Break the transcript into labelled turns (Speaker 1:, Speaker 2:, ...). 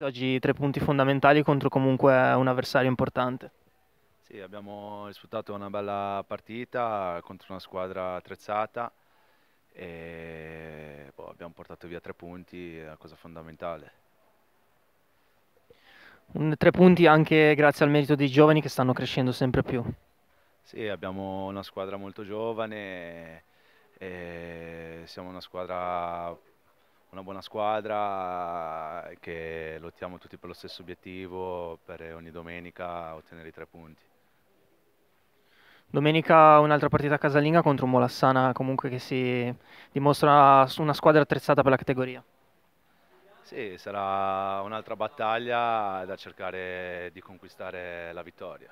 Speaker 1: Oggi tre punti fondamentali contro comunque un avversario importante.
Speaker 2: Sì, abbiamo disputato una bella partita contro una squadra attrezzata e boh, abbiamo portato via tre punti, è una cosa fondamentale.
Speaker 1: Un, tre punti anche grazie al merito dei giovani che stanno crescendo sempre più.
Speaker 2: Sì, abbiamo una squadra molto giovane, siamo una squadra una buona squadra eh, che lottiamo tutti per lo stesso obiettivo per ogni domenica ottenere i tre punti.
Speaker 1: Domenica un'altra partita casalinga contro un Molassana comunque che si dimostra una squadra attrezzata per la categoria.
Speaker 2: Sì, sarà un'altra battaglia da cercare di conquistare la vittoria.